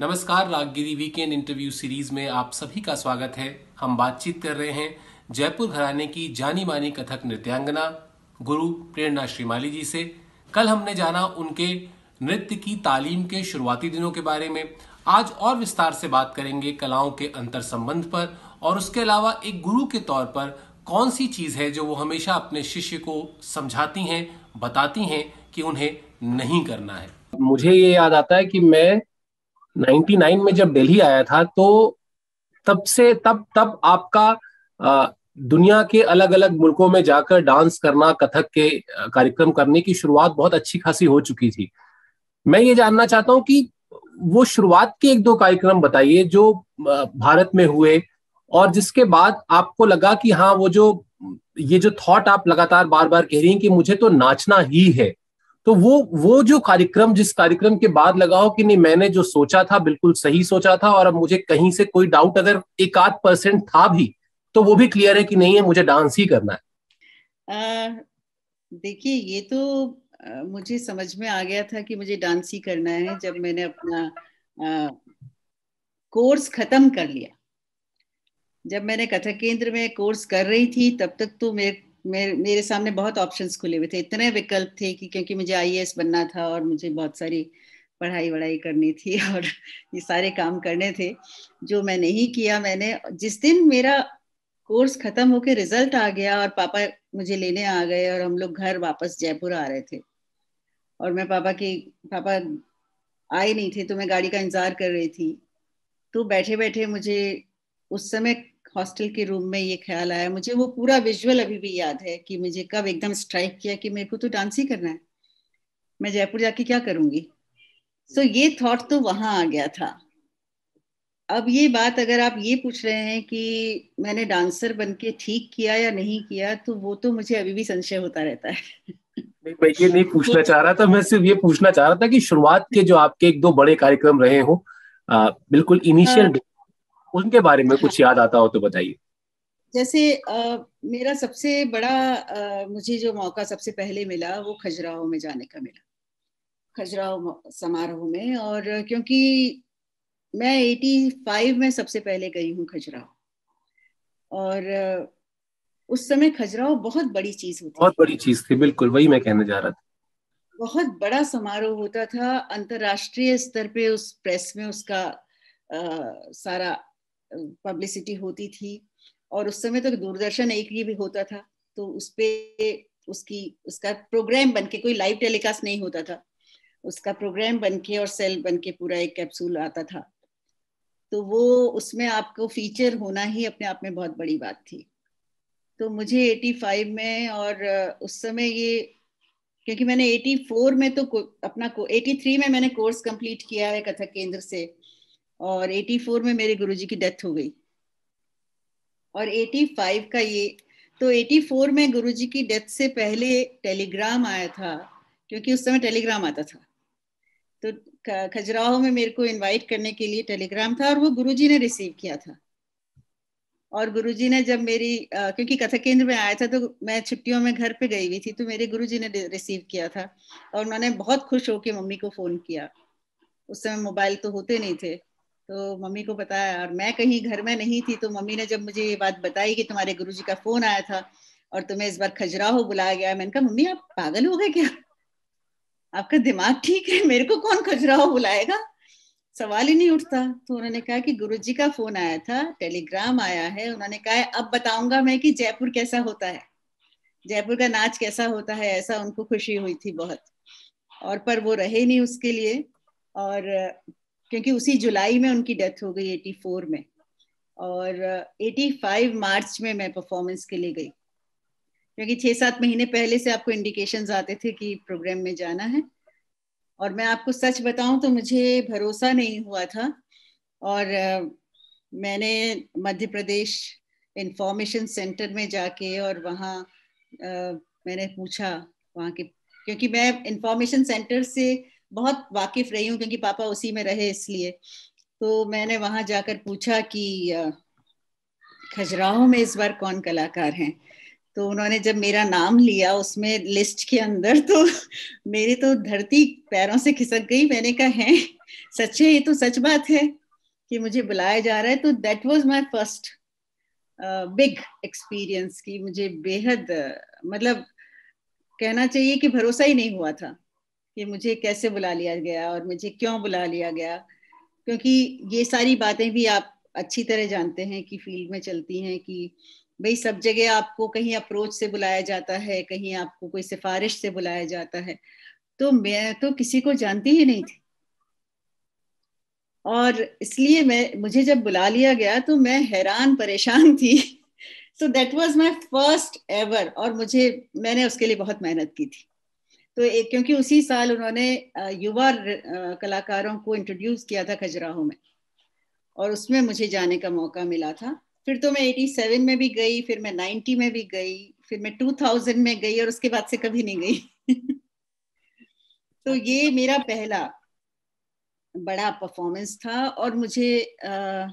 नमस्कार रागगिरी weekend interview series में आप सभी का स्वागत है हम बातचीत कर रहे हैं जयपुर घराने की जानी मानी कथक नृत्यांगना गुरु प्रेरणा श्रीमाली जी से कल हमने जाना उनके नृत्य की तालीम के शुरुआती दिनों के बारे में आज और विस्तार से बात करेंगे कलाओं के अंतर संबंध पर और उसके अलावा एक गुरु के तौर पर कौन सी चीज है जो वो हमेशा अपने शिष्य को समझाती हैं बताती हैं कि उन्हें नहीं करना है मुझे ये याद आता है कि मैं 99 में जब दिल्ली आया था तो तब से तब तब आपका आ, दुनिया के अलग अलग मुल्कों में जाकर डांस करना कथक के कार्यक्रम करने की शुरुआत बहुत अच्छी खासी हो चुकी थी मैं ये जानना चाहता हूँ कि वो शुरुआत के एक दो कार्यक्रम बताइए जो भारत में हुए और जिसके बाद आपको लगा कि हाँ वो जो ये जो थॉट आप लगातार बार बार कह रही हैं कि मुझे तो नाचना ही है तो वो वो जो कार्यक्रम जिस कार्यक्रम के बाद लगा हो कि नहीं मैंने जो सोचा था बिल्कुल सही सोचा था और अब मुझे कहीं से कोई डाउट अगर एक आध परसेंट था भी तो वो भी क्लियर है कि नहीं है मुझे डांस ही करना है देखिए ये तो आ, मुझे समझ में आ गया था कि मुझे डांस ही करना है जब मैंने अपना आ, कोर्स खत्म कर लिया जब मैंने कथक केंद्र में कोर्स कर रही थी तब तक तो मेरे मेरे मेरे सामने बहुत ऑप्शंस खुले हुए थे इतने विकल्प थे कि क्योंकि मुझे आईएएस बनना था और मुझे बहुत सारी पढ़ाई वढ़ाई करनी थी और ये सारे काम करने थे जो मैं नहीं किया मैंने जिस दिन मेरा कोर्स खत्म होके रिजल्ट आ गया और पापा मुझे लेने आ गए और हम लोग घर वापस जयपुर आ रहे थे और मैं पापा की पापा आए नहीं थे तो मैं गाड़ी का इंतजार कर रही थी तो बैठे बैठे मुझे उस समय हॉस्टल के रूम में ये ख्याल आया मुझे वो पूरा विजुअल अभी भी याद है कि मुझे कब एकदम स्ट्राइक किया कि मेरे को तो डांस ही करना है मैं जयपुर जाके क्या करूंगी सो so, ये थॉट तो वहां आ गया था अब ये बात अगर आप ये पूछ रहे हैं कि मैंने डांसर बन के ठीक किया या नहीं किया तो वो तो मुझे अभी भी संशय होता रहता है नहीं मैं ये नहीं पूछना चाह रहा था मैं सिर्फ ये पूछना चाह रहा था कि शुरुआत के जो आपके एक दो बड़े कार्यक्रम रहे हो बिल्कुल इनिशियल उनके बारे में कुछ याद आता हो तो बताइए जैसे आ, मेरा सबसे बड़ा आ, मुझे जो मौका सबसे पहले मिला वो खजुराहो में जाने का मिला खजुराहो समारोह में और क्योंकि मैं 85 में सबसे पहले गई हूँ खजुराहो और उस समय खजुराहो बहुत बड़ी चीज होती बहुत बड़ी चीज थी बिल्कुल वही मैं कहने जा रहा था बहुत बड़ा समारोह होता था अंतरराष्ट्रीय स्तर पे उस प्रेस में उसका आ, सारा पब्लिसिटी होती थी और उस समय तो दूरदर्शन एक ये भी होता था तो उसपे उसकी उसका प्रोग्राम बन के कोई लाइव टेलीकास्ट नहीं होता था उसका प्रोग्राम बन के और सेल बन के पूरा एक कैप्सूल आता था तो वो उसमें आपको फीचर होना ही अपने आप में बहुत बड़ी बात थी तो मुझे 85 में और उस समय ये क्योंकि मैंने 84 में तो अपना 83 में मैंने कोर्स कंप्लीट किया है कथक केंद्र से और 84 में मेरे गुरुजी की डेथ हो गई और 85 का ये तो 84 में गुरुजी की डेथ से पहले टेलीग्राम आया था क्योंकि उस समय टेलीग्राम आता था तो खजुराहो में मेरे को इनवाइट करने के लिए टेलीग्राम था और वो गुरुजी ने रिसीव किया था और गुरुजी ने जब मेरी आ, क्योंकि कथा केंद्र में आया था तो मैं छुट्टियों में घर पे गई हुई थी तो मेरे गुरुजी ने रिसीव किया था और उन्होंने बहुत खुश होकर मम्मी को फोन किया उस समय मोबाइल तो होते नहीं थे तो मम्मी को बताया और मैं कहीं घर में नहीं थी तो मम्मी ने जब मुझे ये बात बताई कि तुम्हारे गुरु जी का फोन आया था और तुम्हें इस बार खजुराहो बुलाया गया मैंने कहा मम्मी आप पागल हो गए क्या आपका दिमाग ठीक है मेरे को कौन खजुराहो बुलाएगा सवाल ही नहीं उठता तो उन्होंने कहा कि गुरु जी का फोन आया था टेलीग्राम आया है उन्होंने कहा अब बताऊंगा मैं कि जयपुर कैसा होता है जयपुर का नाच कैसा होता है ऐसा उनको खुशी हुई थी बहुत और पर वो रहे नहीं उसके लिए और क्योंकि उसी जुलाई में उनकी डेथ हो गई 84 में और 85 uh, मार्च में मैं परफॉर्मेंस के लिए गई क्योंकि छः सात महीने पहले से आपको इंडिकेशन आते थे कि प्रोग्राम में जाना है और मैं आपको सच बताऊं तो मुझे भरोसा नहीं हुआ था और uh, मैंने मध्य प्रदेश इंफॉर्मेशन सेंटर में जाके और वहाँ uh, मैंने पूछा वहाँ के क्योंकि मैं इंफॉर्मेशन सेंटर से बहुत वाकिफ रही हूँ क्योंकि पापा उसी में रहे इसलिए तो मैंने वहां जाकर पूछा कि खजुराहो में इस बार कौन कलाकार हैं तो उन्होंने जब मेरा नाम लिया उसमें लिस्ट के अंदर तो मेरी तो धरती पैरों से खिसक गई मैंने कहा है सच्चे ये तो सच बात है कि मुझे बुलाया जा रहा है तो that was my first big experience की मुझे बेहद uh, मतलब कहना चाहिए कि भरोसा ही नहीं हुआ था कि मुझे कैसे बुला लिया गया और मुझे क्यों बुला लिया गया क्योंकि ये सारी बातें भी आप अच्छी तरह जानते हैं कि फील्ड में चलती हैं कि भाई सब जगह आपको कहीं अप्रोच से बुलाया जाता है कहीं आपको कोई सिफारिश से बुलाया जाता है तो मैं तो किसी को जानती ही नहीं थी और इसलिए मैं मुझे जब बुला लिया गया तो मैं हैरान परेशान थी so that was my first ever और मुझे मैंने उसके लिए बहुत मेहनत की थी तो एक क्योंकि उसी साल उन्होंने युवा कलाकारों को इंट्रोड्यूस किया था खजुराहो में और उसमें मुझे जाने का मौका मिला था फिर तो मैं 87 में भी गई फिर मैं 90 में भी गई फिर मैं 2000 में गई और उसके बाद से कभी नहीं गई तो ये मेरा पहला बड़ा परफॉर्मेंस था और मुझे आ,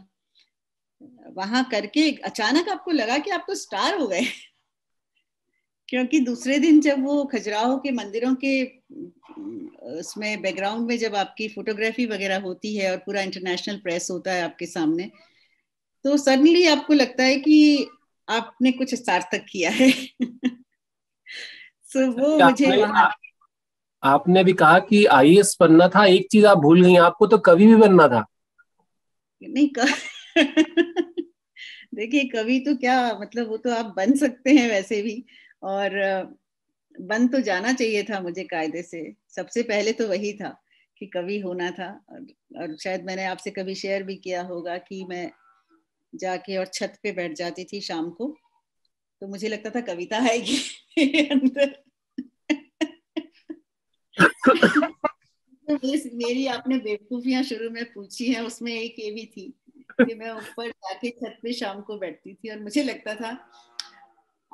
वहां करके अचानक आपको लगा कि आप तो स्टार हो गए क्योंकि दूसरे दिन जब वो खजुराहो के मंदिरों के उसमें बैकग्राउंड में जब आपकी फोटोग्राफी वगैरह होती है और पूरा इंटरनेशनल प्रेस होता है आपके सामने तो सडनली आपको लगता है कि आपने कुछ सार्थक किया है सो so, वो मुझे आपने भी कहा कि आई बनना था एक चीज आप भूल गई आपको तो कवि भी बनना था नहीं देखिए कवि तो क्या मतलब वो तो आप बन सकते हैं वैसे भी और बन तो जाना चाहिए था मुझे कायदे से सबसे पहले तो वही था कि कवि होना था और, और शायद मैंने आपसे कभी शेयर भी किया होगा कि मैं जाके और छत पे बैठ जाती थी शाम को तो मुझे लगता था कविता आएगी अंदर मेरी आपने बेवकूफियां शुरू में पूछी है उसमें एक ये भी थी कि मैं ऊपर जाके छत पे शाम को बैठती थी और मुझे लगता था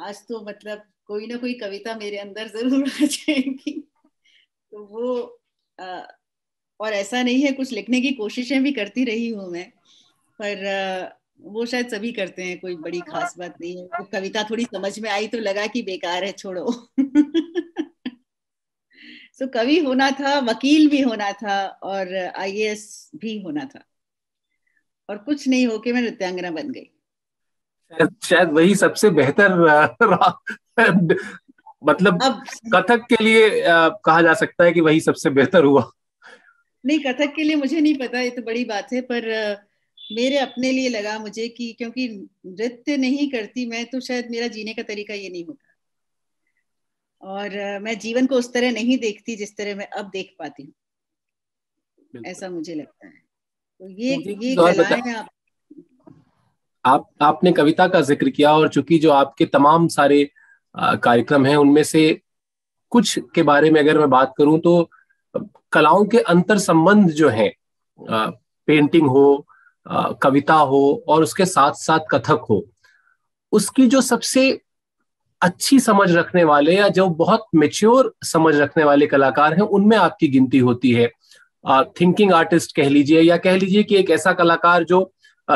आज तो मतलब कोई ना कोई कविता मेरे अंदर जरूर आ जाएगी तो वो आ, और ऐसा नहीं है कुछ लिखने की कोशिशें भी करती रही हूँ मैं पर आ, वो शायद सभी करते हैं कोई बड़ी खास बात नहीं है तो कविता थोड़ी समझ में आई तो लगा कि बेकार है छोड़ो सो so, कवि होना था वकील भी होना था और आईएएस भी होना था और कुछ नहीं होके मैं नृत्यांगना बन गई शायद, वही सबसे बेहतर मतलब अब कथक के लिए आ, कहा जा सकता है कि वही सबसे बेहतर हुआ नहीं कथक के लिए मुझे नहीं पता ये तो बड़ी बात है पर मेरे अपने लिए लगा मुझे कि क्योंकि नृत्य नहीं करती मैं तो शायद मेरा जीने का तरीका ये नहीं होता और मैं जीवन को उस तरह नहीं देखती जिस तरह मैं अब देख पाती हूँ ऐसा मुझे लगता है तो ये ये कलाएं आप आप आपने कविता का जिक्र किया और चूंकि जो आपके तमाम सारे कार्यक्रम हैं उनमें से कुछ के बारे में अगर मैं बात करूं तो कलाओं के अंतर संबंध जो है पेंटिंग हो आ, कविता हो और उसके साथ साथ कथक हो उसकी जो सबसे अच्छी समझ रखने वाले या जो बहुत मेच्योर समझ रखने वाले कलाकार हैं उनमें आपकी गिनती होती है थिंकिंग आर्टिस्ट कह लीजिए या कह लीजिए कि एक ऐसा कलाकार जो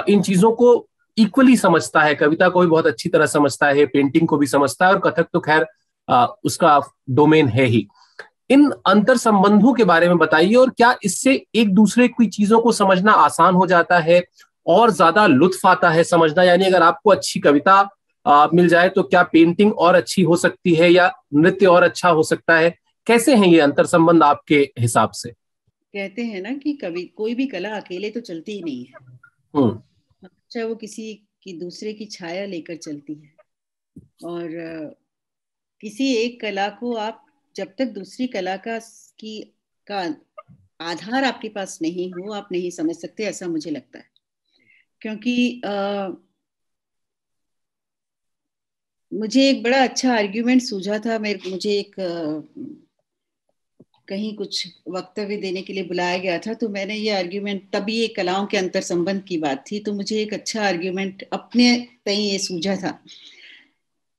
इन चीजों को इक्वली समझता है कविता को भी बहुत अच्छी तरह समझता है पेंटिंग को भी समझता है और कथक तो खैर उसका डोमेन है ही इन अंतर संबंधों के बारे में बताइए और क्या इससे एक दूसरे की चीजों को समझना आसान हो जाता है और ज्यादा लुत्फ आता है समझना यानी अगर आपको अच्छी कविता आ, मिल जाए तो क्या पेंटिंग और अच्छी हो सकती है या नृत्य और अच्छा हो सकता है कैसे हैं ये अंतर संबंध आपके हिसाब से कहते हैं ना कि कवि कोई भी कला अकेले तो चलती ही नहीं है हम्म। चाहे अच्छा वो किसी की दूसरे की छाया लेकर चलती है और किसी एक कला को आप जब तक दूसरी कला का की का आधार आपके पास नहीं हो आप नहीं समझ सकते ऐसा मुझे लगता है क्योंकि आ, मुझे एक बड़ा अच्छा आर्ग्यूमेंट सूझा था मेरे मुझे एक आ, कहीं कुछ वक्तव्य देने के लिए बुलाया गया था तो मैंने ये आर्ग्यूमेंट तभी ये कलाओं के अंतर संबंध की बात थी तो मुझे एक अच्छा आर्ग्यूमेंट अपने तई ये सूझा था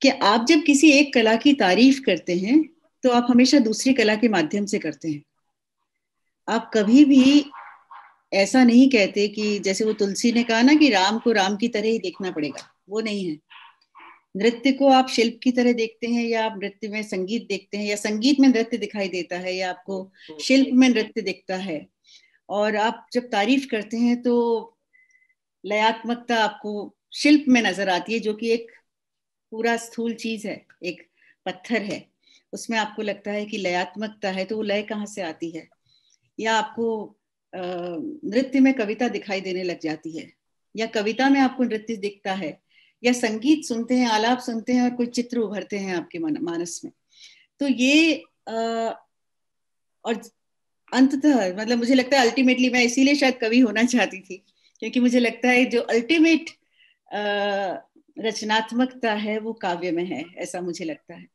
कि आप जब किसी एक कला की तारीफ करते हैं तो आप हमेशा दूसरी कला के माध्यम से करते हैं आप कभी भी ऐसा नहीं कहते कि जैसे वो तुलसी ने कहा ना कि राम को राम की तरह ही देखना पड़ेगा वो नहीं है नृत्य को आप शिल्प की तरह देखते हैं या आप नृत्य में संगीत देखते हैं या संगीत में नृत्य दिखाई देता है या आपको शिल्प में नृत्य दिखता है और आप जब तारीफ करते हैं तो लयात्मकता आपको शिल्प में नजर आती है जो कि एक पूरा स्थूल चीज है एक पत्थर है उसमें आपको लगता है कि लयात्मकता है तो वो लय कहाँ से आती है या आपको नृत्य में कविता दिखाई देने लग जाती है या कविता में आपको नृत्य दिखता है या संगीत सुनते हैं आलाप सुनते हैं और कोई चित्र उभरते हैं आपके मन, मानस में तो ये आ, और अंततः मतलब मुझे लगता है अल्टीमेटली मैं इसीलिए शायद कवि होना चाहती थी क्योंकि मुझे लगता है जो अल्टीमेट रचनात्मकता है वो काव्य में है ऐसा मुझे लगता है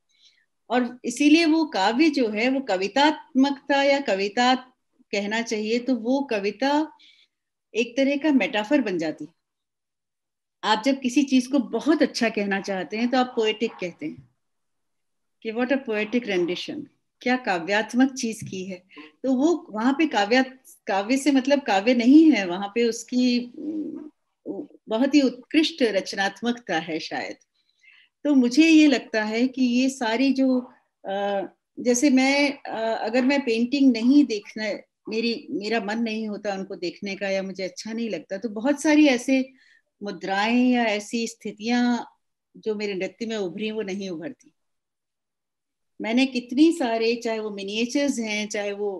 और इसीलिए वो काव्य जो है वो कवितात्मकता या कविता कहना चाहिए तो वो कविता एक तरह का मेटाफर बन जाती है आप जब किसी चीज को बहुत अच्छा कहना चाहते हैं तो आप पोएटिक कहते हैं कि व्हाट अ पोएटिक रेंडिशन क्या काव्यात्मक चीज की है तो वो वहां पे काव्य काव्य से मतलब काव्य नहीं है वहां पे उसकी बहुत ही उत्कृष्ट रचनात्मकता है शायद तो मुझे ये लगता है कि ये सारी जो जैसे मैं अगर मैं पेंटिंग नहीं देखना मेरी मेरा मन नहीं होता उनको देखने का या मुझे अच्छा नहीं लगता तो बहुत सारी ऐसे मुद्राएं या ऐसी स्थितियां जो मेरे नृत्य में उभरी वो नहीं उभरती मैंने कितनी सारे चाहे वो मिनिएचर्स हैं चाहे वो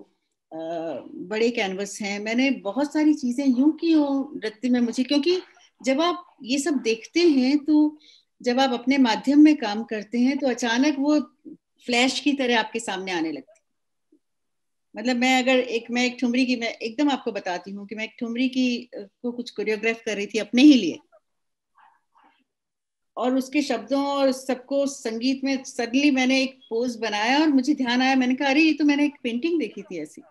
आ, बड़े कैनवस हैं मैंने बहुत सारी चीजें यूं की हो नृत्य में मुझे क्योंकि जब आप ये सब देखते हैं तो जब आप अपने माध्यम में काम करते हैं तो अचानक वो फ्लैश की तरह आपके सामने आने लगता मतलब मैं अगर एक मैं एक ठुमरी की मैं एकदम आपको बताती हूँ कि मैं एक ठुमरी की को कुछ कोरियोग्राफ कर रही थी अपने ही लिए और उसके शब्दों और सबको संगीत में सडनली मैंने एक पोज बनाया और मुझे ध्यान आया मैंने कहा अरे ये तो मैंने एक पेंटिंग देखी थी ऐसी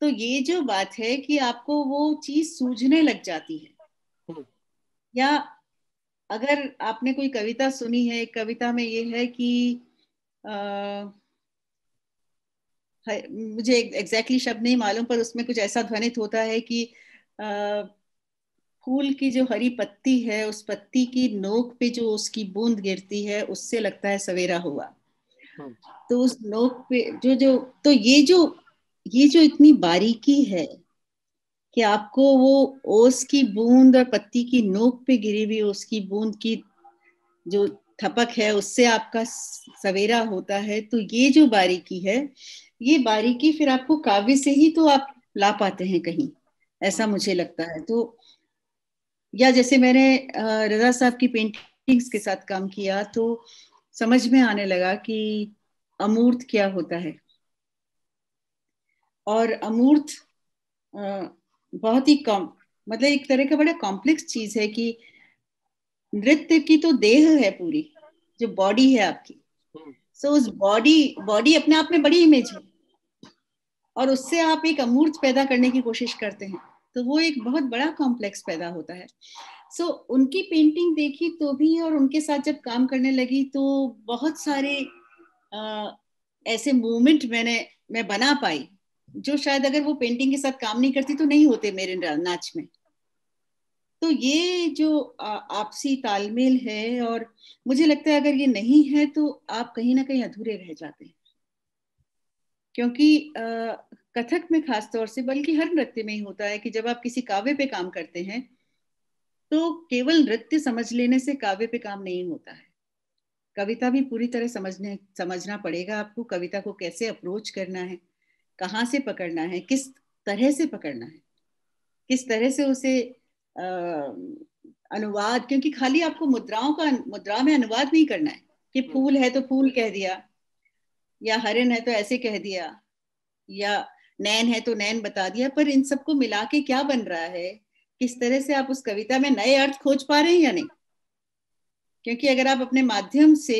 तो ये जो बात है कि आपको वो चीज सूझने लग जाती है हम्म। या अगर आपने कोई कविता सुनी है कविता में ये है कि आ, मुझे एग्जैक्टली शब्द नहीं मालूम पर उसमें कुछ ऐसा ध्वनित होता है कि फूल की जो हरी पत्ती है उस पत्ती की नोक पे जो उसकी बूंद गिरती है उससे लगता है सवेरा हुआ हाँ। तो उस नोक पे जो जो तो ये जो ये जो इतनी बारीकी है कि आपको वो ओस की बूंद और पत्ती की नोक पे गिरी हुई उसकी बूंद की जो थपक है उससे आपका सवेरा होता है तो ये जो बारीकी है ये बारीकी फिर आपको काव्य से ही तो आप ला पाते हैं कहीं ऐसा मुझे लगता है तो या जैसे मैंने रजा साहब की पेंटिंग्स के साथ काम किया तो समझ में आने लगा कि अमूर्त क्या होता है और अमूर्त बहुत ही कम मतलब एक तरह का बड़ा कॉम्प्लेक्स चीज है कि नृत्य की तो देह है पूरी जो बॉडी है आपकी सो उस बॉडी बॉडी अपने आप में बड़ी इमेज है और उससे आप एक अमूर्त पैदा करने की कोशिश करते हैं तो वो एक बहुत बड़ा कॉम्प्लेक्स पैदा होता है सो so, उनकी पेंटिंग देखी तो भी और उनके साथ जब काम करने लगी तो बहुत सारे आ, ऐसे मूवमेंट मैंने मैं बना पाई जो शायद अगर वो पेंटिंग के साथ काम नहीं करती तो नहीं होते मेरे नाच में तो ये जो आपसी तालमेल है और मुझे लगता है अगर ये नहीं है तो आप कहीं ना कहीं अधूरे रह जाते हैं क्योंकि आ, कथक में खास तौर से बल्कि हर नृत्य में ही होता है कि जब आप किसी काव्य पे काम करते हैं तो केवल नृत्य समझ लेने से काव्य पे काम नहीं होता है कविता भी पूरी तरह समझने समझना पड़ेगा आपको कविता को कैसे अप्रोच करना है कहाँ से पकड़ना है किस तरह से पकड़ना है किस तरह से उसे अनुवाद क्योंकि खाली आपको मुद्राओं का मुद्रा में अनुवाद नहीं करना है कि हम्म। फूल है तो फूल कह दिया या हरिन है तो ऐसे कह दिया या नैन है तो नैन बता दिया पर इन सबको मिला के क्या बन रहा है किस तरह से आप उस कविता में नए अर्थ खोज पा रहे हैं या नहीं क्योंकि अगर आप अपने माध्यम से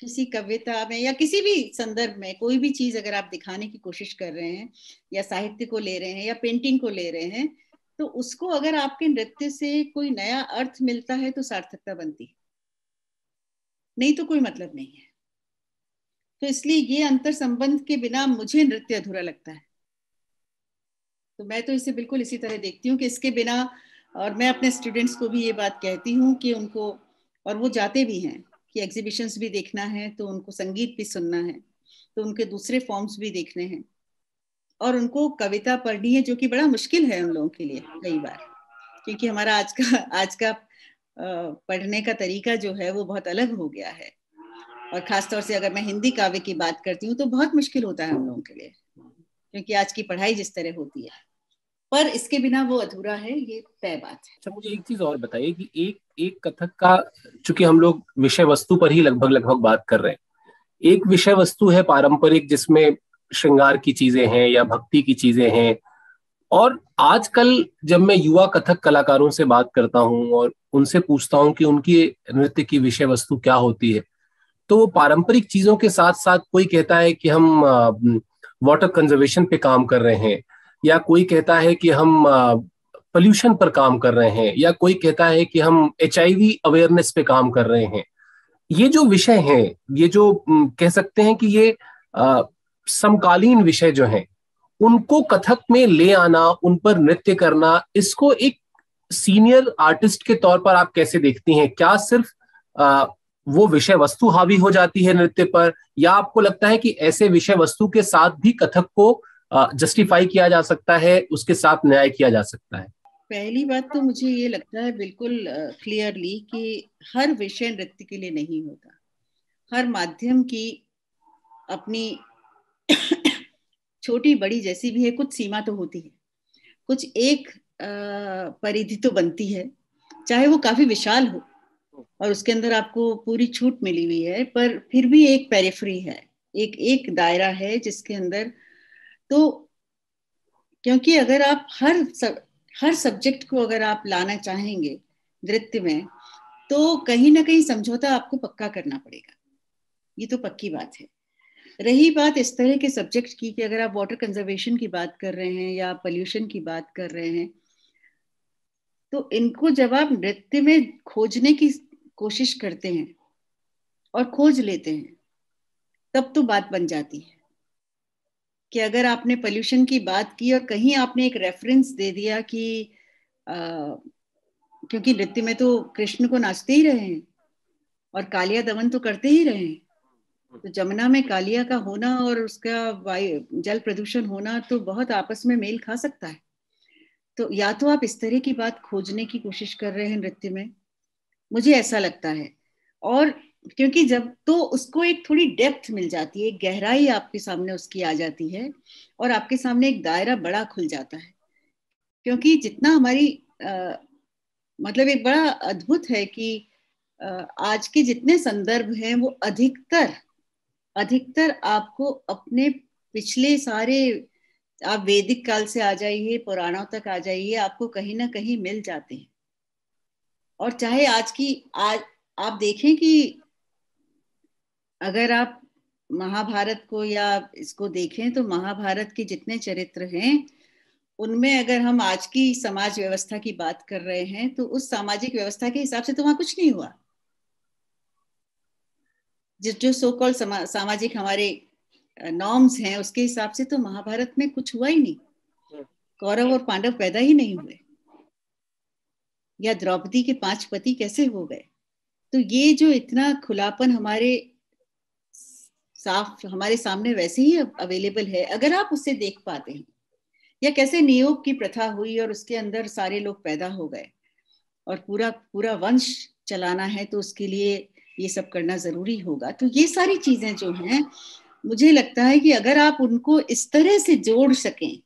किसी कविता में या किसी भी संदर्भ में कोई भी चीज अगर आप दिखाने की कोशिश कर रहे हैं या साहित्य को ले रहे हैं या पेंटिंग को ले रहे हैं तो उसको अगर आपके नृत्य से कोई नया अर्थ मिलता है तो सार्थकता बनती है नहीं तो कोई मतलब नहीं है तो इसलिए ये अंतर संबंध के बिना मुझे नृत्य अधूरा लगता है तो मैं तो इसे बिल्कुल इसी तरह देखती हूँ कि इसके बिना और मैं अपने स्टूडेंट्स को भी ये बात कहती हूँ कि उनको और वो जाते भी हैं कि एग्जीबिशंस भी देखना है तो उनको संगीत भी सुनना है तो उनके दूसरे फॉर्म्स भी देखने हैं और उनको कविता पढ़नी है जो कि बड़ा मुश्किल है उन लोगों के लिए कई बार क्योंकि हमारा आज का आज का पढ़ने का तरीका जो है वो बहुत अलग हो गया है और खासतौर से अगर मैं हिंदी काव्य की बात करती हूँ तो बहुत मुश्किल होता है हम लोगों के लिए क्योंकि आज की पढ़ाई जिस तरह होती है पर इसके बिना वो अधूरा है ये तय बात है अच्छा मुझे एक चीज और बताइए कि एक एक कथक का चूंकि हम लोग विषय वस्तु पर ही लगभग लगभग बात कर रहे हैं एक विषय वस्तु है पारंपरिक जिसमें श्रृंगार की चीजें हैं या भक्ति की चीजें हैं और आजकल जब मैं युवा कथक कलाकारों से बात करता हूँ और उनसे पूछता हूं कि उनकी नृत्य की विषय वस्तु क्या होती है तो वो पारंपरिक चीजों के साथ साथ कोई कहता है कि हम वाटर कंजर्वेशन पे काम कर रहे हैं या कोई कहता है कि हम पोल्यूशन पर काम कर रहे हैं या कोई कहता है कि हम एच अवेयरनेस पे काम कर रहे हैं ये जो विषय हैं ये जो कह सकते हैं कि ये समकालीन विषय जो हैं उनको कथक में ले आना उन पर नृत्य करना इसको एक सीनियर आर्टिस्ट के तौर पर आप कैसे देखती हैं क्या सिर्फ आ, वो विषय वस्तु हावी हो जाती है नृत्य पर या आपको लगता है कि ऐसे विषय वस्तु के साथ भी कथक को जस्टिफाई किया जा सकता है उसके साथ न्याय किया जा सकता है पहली बात तो मुझे ये लगता है बिल्कुल क्लियरली कि हर विषय नृत्य के लिए नहीं होता हर माध्यम की अपनी छोटी बड़ी जैसी भी है कुछ सीमा तो होती है कुछ एक परिधि तो बनती है चाहे वो काफी विशाल हो और उसके अंदर आपको पूरी छूट मिली हुई है पर फिर भी एक पेरिफरी है एक एक दायरा है जिसके अंदर तो क्योंकि अगर आप हर सब हर सब्जेक्ट को अगर आप लाना चाहेंगे नृत्य में तो कहीं ना कहीं समझौता आपको पक्का करना पड़ेगा ये तो पक्की बात है रही बात इस तरह के सब्जेक्ट की कि अगर आप वाटर कंजर्वेशन की बात कर रहे हैं या पोल्यूशन की बात कर रहे हैं तो इनको जब आप नृत्य में खोजने की कोशिश करते हैं और खोज लेते हैं तब तो बात बन जाती है कि अगर आपने पोल्यूशन की बात की और कहीं आपने एक रेफरेंस दे दिया कि आ, क्योंकि नृत्य में तो कृष्ण को नाचते ही रहे हैं और कालिया दमन तो करते ही रहे हैं तो जमुना में कालिया का होना और उसका वायु जल प्रदूषण होना तो बहुत आपस में मेल खा सकता है तो या तो आप इस तरह की बात खोजने की कोशिश कर रहे हैं नृत्य में मुझे ऐसा लगता है और क्योंकि जब तो उसको एक थोड़ी डेप्थ मिल जाती है एक गहराई आपके सामने उसकी आ जाती है और आपके सामने एक दायरा बड़ा खुल जाता है क्योंकि जितना हमारी आ, मतलब एक बड़ा अद्भुत है कि आ, आज के जितने संदर्भ हैं वो अधिकतर अधिकतर आपको अपने पिछले सारे आप वैदिक काल से आ जाइए पुराणों तक आ जाइए आपको कहीं ना कहीं मिल जाते हैं और चाहे आज की आज आप देखें कि अगर आप महाभारत को या इसको देखें तो महाभारत के जितने चरित्र हैं उनमें अगर हम आज की समाज व्यवस्था की बात कर रहे हैं तो उस सामाजिक व्यवस्था के हिसाब से तो वहां कुछ नहीं हुआ जो जो सो कॉल सामाजिक हमारे नॉर्म्स हैं उसके हिसाब से तो महाभारत में कुछ हुआ ही नहीं हम्म। कौरव और पांडव पैदा ही नहीं हुए या द्रौपदी के पांच पति कैसे हो गए तो ये जो इतना खुलापन हमारे साफ हमारे सामने वैसे ही अवेलेबल है अगर आप उसे देख पाते हैं या कैसे नियोग की प्रथा हुई और उसके अंदर सारे लोग पैदा हो गए और पूरा पूरा वंश चलाना है तो उसके लिए ये सब करना जरूरी होगा तो ये सारी चीजें जो हैं मुझे लगता है कि अगर आप उनको इस तरह से जोड़ सकें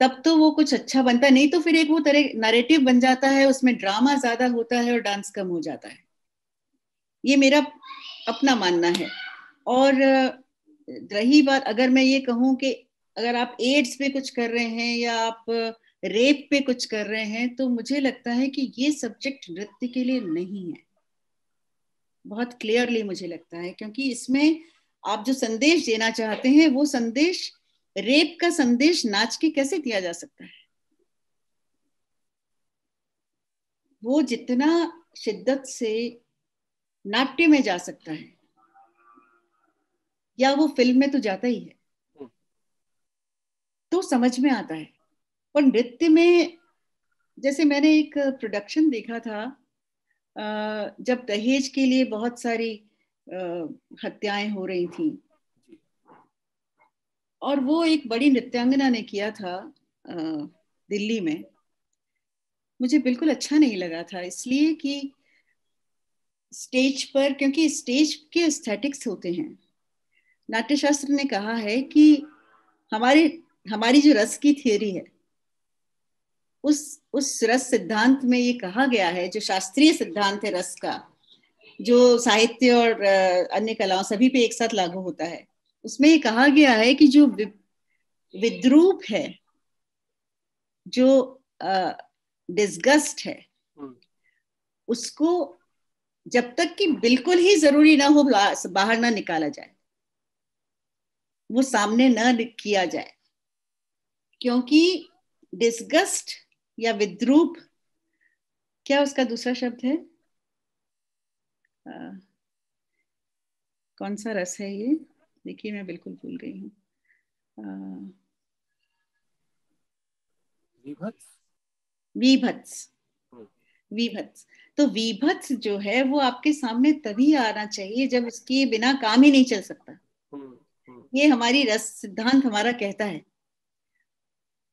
तब तो वो कुछ अच्छा बनता नहीं तो फिर एक वो तरह नरेटिव बन जाता है उसमें ड्रामा ज्यादा होता है और डांस कम हो जाता है ये मेरा अपना मानना है और रही बात अगर मैं ये कहूँ कि अगर आप एड्स पे कुछ कर रहे हैं या आप रेप पे कुछ कर रहे हैं तो मुझे लगता है कि ये सब्जेक्ट नृत्य के लिए नहीं है बहुत क्लियरली मुझे लगता है क्योंकि इसमें आप जो संदेश देना चाहते हैं वो संदेश रेप का संदेश नाच के कैसे दिया जा सकता है वो जितना शिद्दत से नाट्य में जा सकता है या वो फिल्म में तो जाता ही है हम्म। तो समझ में आता है पर नृत्य में जैसे मैंने एक प्रोडक्शन देखा था जब दहेज के लिए बहुत सारी हत्याएं हो रही थी और वो एक बड़ी नृत्यांगना ने किया था दिल्ली में मुझे बिल्कुल अच्छा नहीं लगा था इसलिए कि स्टेज पर क्योंकि स्टेज के एस्थेटिक्स होते हैं नाट्यशास्त्र ने कहा है कि हमारे हमारी जो रस की थियोरी है उस उस रस सिद्धांत में ये कहा गया है जो शास्त्रीय सिद्धांत है रस का जो साहित्य और अन्य कलाओं सभी पे एक साथ लागू होता है उसमें ये कहा गया है कि जो विद्रूप है जो डिस्गस्ट है हम्म। उसको जब तक कि बिल्कुल ही जरूरी ना हो बाहर ना निकाला जाए वो सामने ना किया जाए क्योंकि डिस्गस्ट या विद्रूप क्या उसका दूसरा शब्द है आ, कौन सा रस है ये देखिए मैं बिल्कुल भूल गई हूँ हम्म। विभत्स तो विभत्स जो है वो आपके सामने तभी आना चाहिए जब उसके बिना काम ही नहीं चल सकता हम्म, हम्म। ये हमारी रस सिद्धांत हमारा कहता है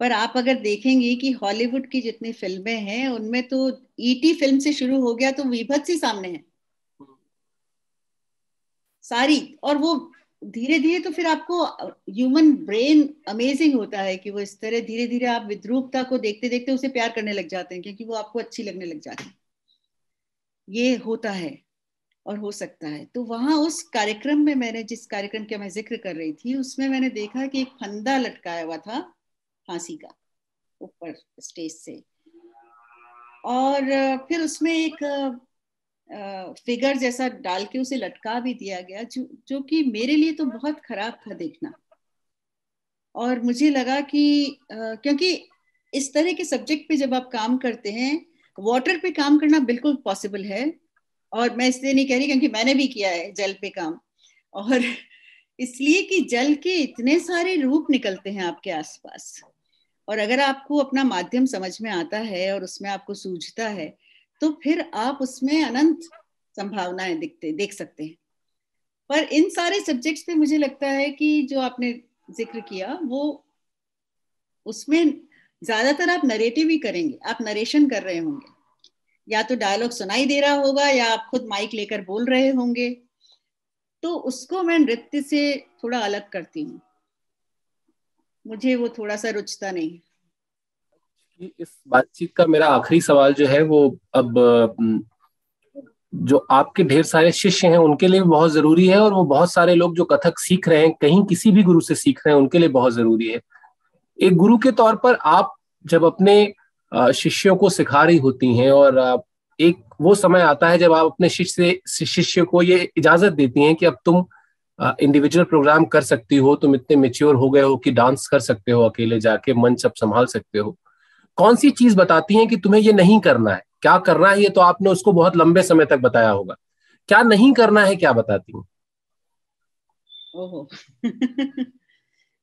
पर आप अगर देखेंगे कि हॉलीवुड की जितनी फिल्में हैं उनमें तो ईटी e फिल्म से शुरू हो गया तो विभत्स ही सामने है सारी और वो धीरे धीरे तो फिर आपको ह्यूमन ब्रेन अमेजिंग होता है कि वो इस तरह धीरे धीरे आप विद्रूपता को देखते देखते उसे प्यार करने लग जाते हैं क्योंकि वो आपको अच्छी लगने लग जाती है ये होता है और हो सकता है तो वहां उस कार्यक्रम में मैंने जिस कार्यक्रम का मैं जिक्र कर रही थी उसमें मैंने देखा कि एक फंदा लटकाया हुआ था फांसी का ऊपर स्टेज से और फिर उसमें एक फिगर जैसा डाल के उसे लटका भी दिया गया जो जो कि मेरे लिए तो बहुत खराब था देखना और मुझे लगा कि क्योंकि इस तरह के सब्जेक्ट पे जब आप काम करते हैं वाटर पे काम करना बिल्कुल पॉसिबल है और मैं इसलिए नहीं कह रही क्योंकि मैंने भी किया है जल पे काम और इसलिए कि जल के इतने सारे रूप निकलते हैं आपके आसपास और अगर आपको अपना माध्यम समझ में आता है और उसमें आपको सूझता है तो फिर आप उसमें अनंत संभावनाएं दिखते देख सकते हैं पर इन सारे सब्जेक्ट्स पे मुझे लगता है कि जो आपने जिक्र किया वो उसमें ज्यादातर आप नरेटिव ही करेंगे आप नरेशन कर रहे होंगे या तो डायलॉग सुनाई दे रहा होगा या आप खुद माइक लेकर बोल रहे होंगे तो उसको मैं नृत्य से थोड़ा अलग करती हूँ मुझे वो थोड़ा सा रुचता नहीं इस बातचीत का मेरा आखिरी सवाल जो है वो अब जो आपके ढेर सारे शिष्य हैं उनके लिए बहुत जरूरी है और वो बहुत सारे लोग जो कथक सीख रहे हैं कहीं किसी भी गुरु से सीख रहे हैं उनके लिए बहुत जरूरी है एक गुरु के तौर पर आप जब अपने शिष्यों को सिखा रही होती हैं और एक वो समय आता है जब आप अपने शिष्य से शिष्य को ये इजाजत देती हैं कि अब तुम इंडिविजुअल प्रोग्राम कर सकती हो तुम इतने मेच्योर हो गए हो कि डांस कर सकते हो अकेले जाके मन सब संभाल सकते हो कौन सी चीज बताती है कि तुम्हें ये नहीं करना है क्या करना है ये तो आपने उसको बहुत लंबे समय तक बताया होगा क्या नहीं करना है क्या बताती हूँ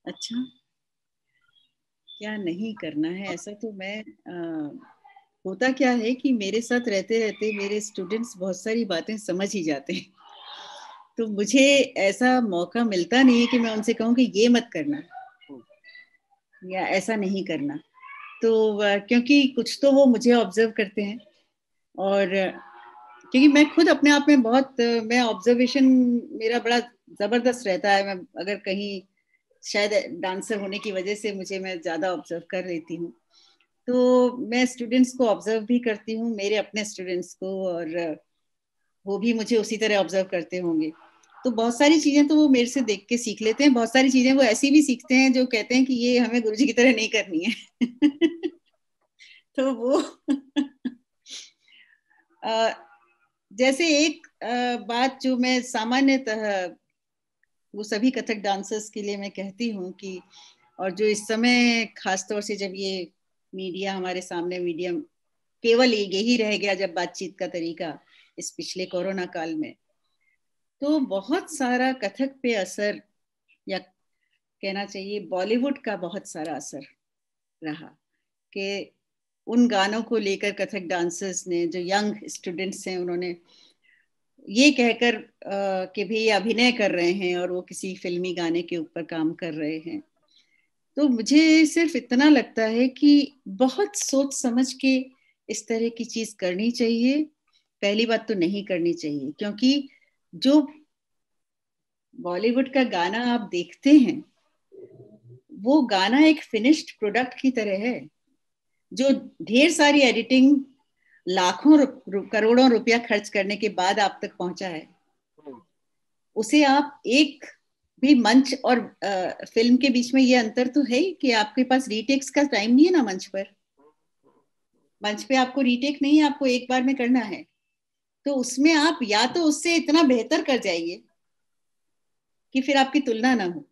अच्छा क्या नहीं करना है ऐसा तो मैं आ, होता क्या है कि मेरे साथ रहते रहते मेरे स्टूडेंट्स बहुत सारी बातें समझ ही जाते हैं तो मुझे ऐसा मौका मिलता नहीं कि मैं उनसे कहूँ कि ये मत करना या ऐसा नहीं करना तो क्योंकि कुछ तो वो मुझे ऑब्जर्व करते हैं और क्योंकि मैं खुद अपने आप में बहुत मैं ऑब्जर्वेशन मेरा बड़ा ज़बरदस्त रहता है मैं अगर कहीं शायद डांसर होने की वजह से मुझे मैं ज़्यादा ऑब्जर्व कर लेती हूँ तो मैं स्टूडेंट्स को ऑब्जर्व भी करती हूँ मेरे अपने स्टूडेंट्स को और वो भी मुझे उसी तरह ऑब्जर्व करते होंगे तो बहुत सारी चीजें तो वो मेरे से देख के सीख लेते हैं बहुत सारी चीजें वो ऐसी भी सीखते हैं जो कहते हैं कि ये हमें गुरु जी की तरह नहीं करनी है तो वो आ, जैसे एक आ, बात जो मैं सामान्यतः वो सभी कथक डांसर्स के लिए मैं कहती हूँ कि और जो इस समय खासतौर से जब ये मीडिया हमारे सामने मीडिया केवल यही रह गया जब बातचीत का तरीका इस पिछले कोरोना काल में तो बहुत सारा कथक पे असर या कहना चाहिए बॉलीवुड का बहुत सारा असर रहा कि उन गानों को लेकर कथक डांसर्स ने जो यंग स्टूडेंट्स हैं उन्होंने ये कहकर कि भी अभिनय कर रहे हैं और वो किसी फिल्मी गाने के ऊपर काम कर रहे हैं तो मुझे सिर्फ इतना लगता है कि बहुत सोच समझ के इस तरह की चीज करनी चाहिए पहली बात तो नहीं करनी चाहिए क्योंकि जो बॉलीवुड का गाना आप देखते हैं वो गाना एक फिनिश्ड प्रोडक्ट की तरह है जो ढेर सारी एडिटिंग लाखों रु, करोड़ों रुपया खर्च करने के बाद आप तक पहुंचा है उसे आप एक भी मंच और आ, फिल्म के बीच में ये अंतर तो है कि आपके पास रीटेक्स का टाइम नहीं है ना मंच पर मंच पे आपको रीटेक नहीं है आपको एक बार में करना है तो उसमें आप या तो उससे इतना बेहतर कर जाइए कि फिर आपकी तुलना ना हो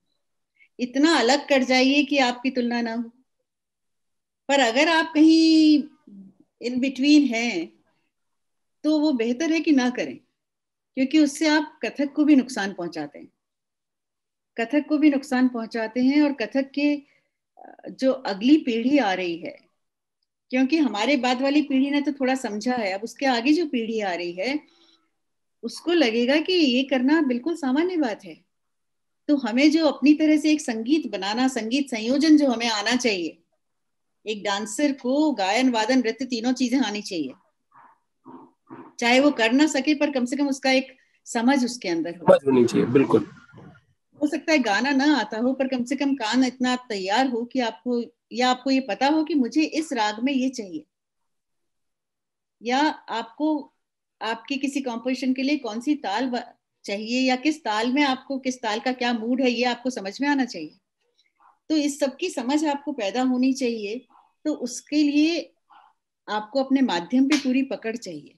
इतना अलग कर जाइए कि आपकी तुलना ना हो पर अगर आप कहीं इन बिटवीन हैं तो वो बेहतर है कि ना करें क्योंकि उससे आप कथक को भी नुकसान पहुंचाते हैं कथक को भी नुकसान पहुंचाते हैं और कथक के जो अगली पीढ़ी आ रही है क्योंकि हमारे बाद वाली पीढ़ी ने तो थोड़ा समझा है अब उसके आगे जो पीढ़ी आ रही है उसको लगेगा कि ये करना बिल्कुल सामान्य बात है तो हमें जो अपनी तरह से एक संगीत बनाना संगीत संयोजन जो हमें आना चाहिए एक डांसर को गायन वादन नृत्य तीनों चीजें आनी चाहिए चाहे वो कर ना सके पर कम से कम उसका एक समझ उसके अंदर हो होनी चाहिए बिल्कुल हो सकता है गाना ना आता हो पर कम से कम कान इतना तैयार हो कि आपको या आपको ये पता हो कि मुझे इस राग में ये चाहिए या आपको आपकी किसी कॉम्पोजिशन के लिए कौन सी ताल चाहिए या किस ताल में आपको किस ताल का क्या मूड है ये आपको समझ में आना चाहिए तो इस सब की समझ आपको पैदा होनी चाहिए तो उसके लिए आपको अपने माध्यम पे पूरी पकड़ चाहिए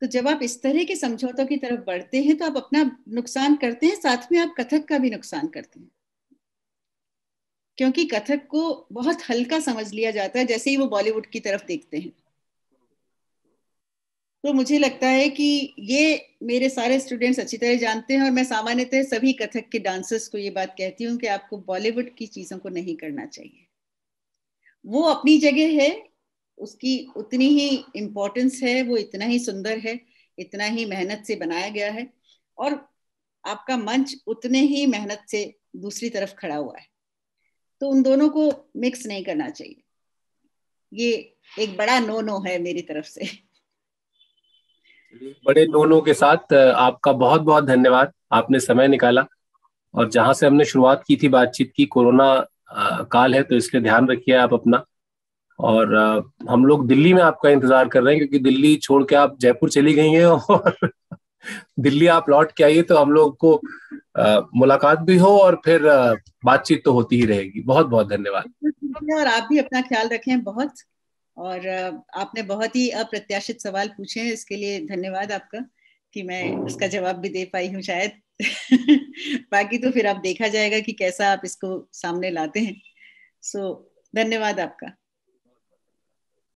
तो जब आप इस तरह के समझौतों की तरफ बढ़ते हैं तो आप अपना नुकसान करते हैं साथ में आप कथक का भी नुकसान करते हैं क्योंकि कथक को बहुत हल्का समझ लिया जाता है जैसे ही वो बॉलीवुड की तरफ देखते हैं तो मुझे लगता है कि ये मेरे सारे स्टूडेंट्स अच्छी तरह जानते हैं और मैं सामान्यतः सभी कथक के डांसर्स को ये बात कहती हूँ कि आपको बॉलीवुड की चीज़ों को नहीं करना चाहिए वो अपनी जगह है उसकी उतनी ही इम्पोर्टेंस है वो इतना ही सुंदर है इतना ही मेहनत से बनाया गया है और आपका मंच उतने ही मेहनत से दूसरी तरफ खड़ा हुआ है तो उन दोनों को मिक्स नहीं करना चाहिए ये एक बड़ा नो नो है मेरी तरफ से बड़े नो नो के साथ आपका बहुत बहुत धन्यवाद आपने समय निकाला और जहां से हमने शुरुआत की थी बातचीत की कोरोना काल है तो इसलिए ध्यान रखिए आप अपना और हम लोग दिल्ली में आपका इंतजार कर रहे हैं क्योंकि दिल्ली छोड़ के आप जयपुर चली गई हैं और दिल्ली आप लौट के आइए तो हम लोग को आ, मुलाकात भी हो और फिर बातचीत तो होती ही रहेगी बहुत बहुत धन्यवाद और आप भी अपना ख्याल रखें बहुत और आपने बहुत ही अप्रत्याशित सवाल पूछे हैं इसके लिए धन्यवाद आपका कि मैं उसका जवाब भी दे पाई हूँ शायद बाकी तो फिर आप देखा जाएगा कि कैसा आप इसको सामने लाते हैं सो so, धन्यवाद आपका